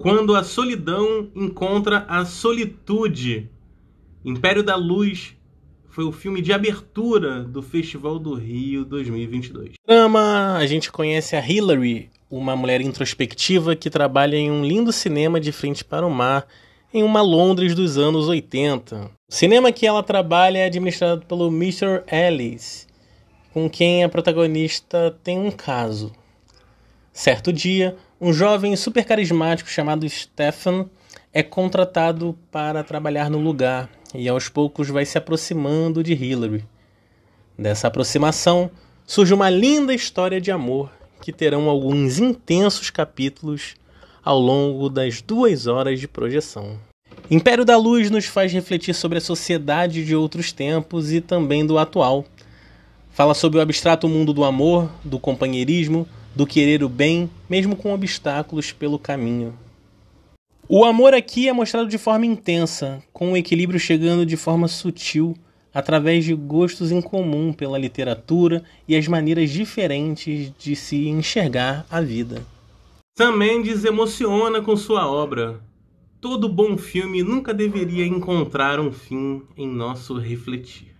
Quando a solidão encontra a solitude. Império da Luz foi o filme de abertura do Festival do Rio 2022. Drama. a gente conhece a Hillary, uma mulher introspectiva que trabalha em um lindo cinema de frente para o mar em uma Londres dos anos 80. O cinema que ela trabalha é administrado pelo Mr. Ellis, com quem a protagonista tem um caso. Certo dia, um jovem super carismático chamado Stefan é contratado para trabalhar no lugar e aos poucos vai se aproximando de Hillary. Dessa aproximação surge uma linda história de amor que terão alguns intensos capítulos ao longo das duas horas de projeção. Império da Luz nos faz refletir sobre a sociedade de outros tempos e também do atual. Fala sobre o abstrato mundo do amor, do companheirismo, do querer o bem, mesmo com obstáculos pelo caminho. O amor aqui é mostrado de forma intensa, com o equilíbrio chegando de forma sutil, através de gostos em comum pela literatura e as maneiras diferentes de se enxergar a vida. Sam Mendes emociona com sua obra. Todo bom filme nunca deveria encontrar um fim em nosso refletir.